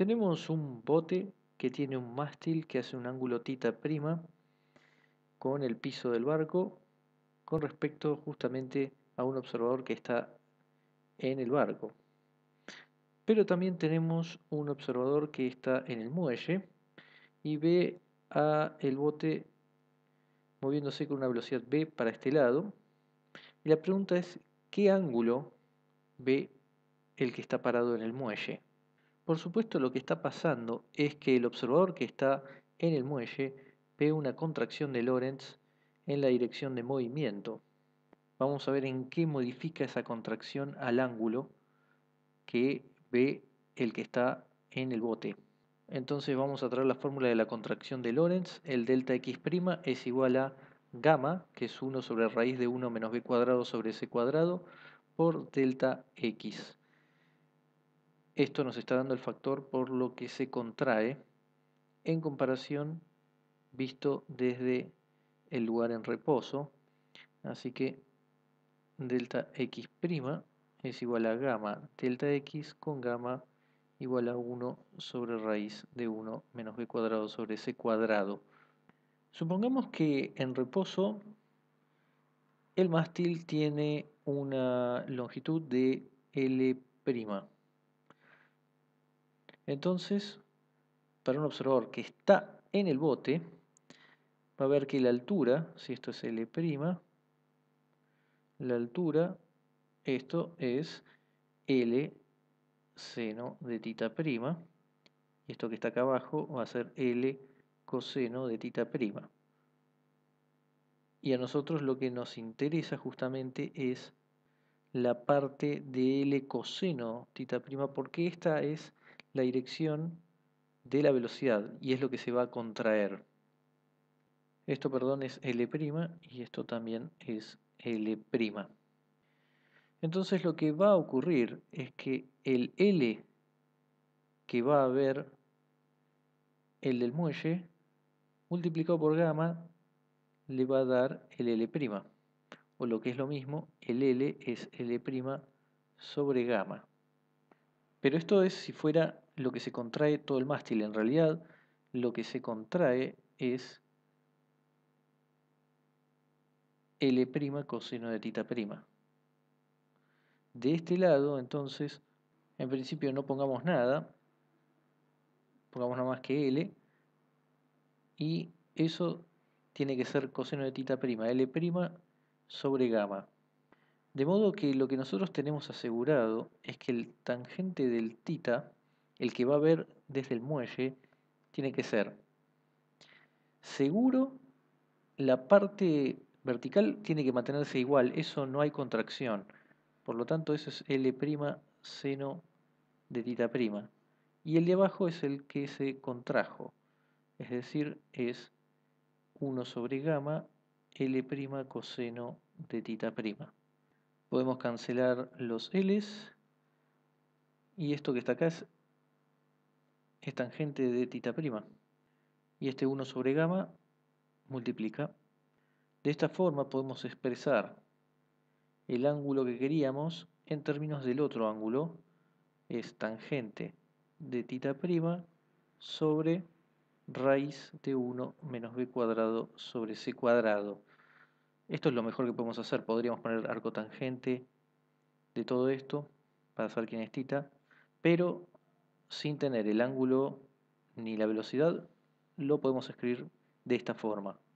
Tenemos un bote que tiene un mástil que hace un ángulo tita prima con el piso del barco con respecto justamente a un observador que está en el barco. Pero también tenemos un observador que está en el muelle y ve a el bote moviéndose con una velocidad B para este lado. Y la pregunta es, ¿qué ángulo ve el que está parado en el muelle? Por supuesto lo que está pasando es que el observador que está en el muelle ve una contracción de Lorentz en la dirección de movimiento. Vamos a ver en qué modifica esa contracción al ángulo que ve el que está en el bote. Entonces vamos a traer la fórmula de la contracción de Lorentz. El delta x' es igual a gamma, que es 1 sobre raíz de 1 menos b cuadrado sobre c cuadrado, por delta x. Esto nos está dando el factor por lo que se contrae en comparación visto desde el lugar en reposo. Así que delta x' es igual a gamma delta x con gamma igual a 1 sobre raíz de 1 menos b cuadrado sobre c cuadrado. Supongamos que en reposo el mástil tiene una longitud de L'. Entonces, para un observador que está en el bote, va a ver que la altura, si esto es L', la altura, esto es L seno de tita prima, y esto que está acá abajo va a ser L coseno de tita prima. Y a nosotros lo que nos interesa justamente es la parte de L coseno tita prima, porque esta es la dirección de la velocidad y es lo que se va a contraer. Esto, perdón, es L' y esto también es L'. Entonces lo que va a ocurrir es que el L que va a haber el del muelle multiplicado por gamma le va a dar el L', o lo que es lo mismo, el L es L' sobre gamma. Pero esto es si fuera lo que se contrae todo el mástil. En realidad, lo que se contrae es L' coseno de tita prima. De este lado, entonces, en principio no pongamos nada, pongamos nada más que L, y eso tiene que ser coseno de tita prima, L' sobre gamma. De modo que lo que nosotros tenemos asegurado es que el tangente del tita, el que va a ver desde el muelle, tiene que ser seguro, la parte vertical tiene que mantenerse igual, eso no hay contracción. Por lo tanto, eso es L' seno de tita prima. Y el de abajo es el que se contrajo, es decir, es 1 sobre gamma L' coseno de tita prima. Podemos cancelar los L's. Y esto que está acá es, tangente de tita prima. Y este 1 sobre gamma multiplica. De esta forma podemos expresar el ángulo que queríamos en términos del otro ángulo. Es tangente de tita prima sobre raíz de 1 menos b cuadrado sobre c cuadrado. Esto es lo mejor que podemos hacer. Podríamos poner arco tangente de todo esto para saber quién es Tita. Pero sin tener el ángulo ni la velocidad, lo podemos escribir de esta forma.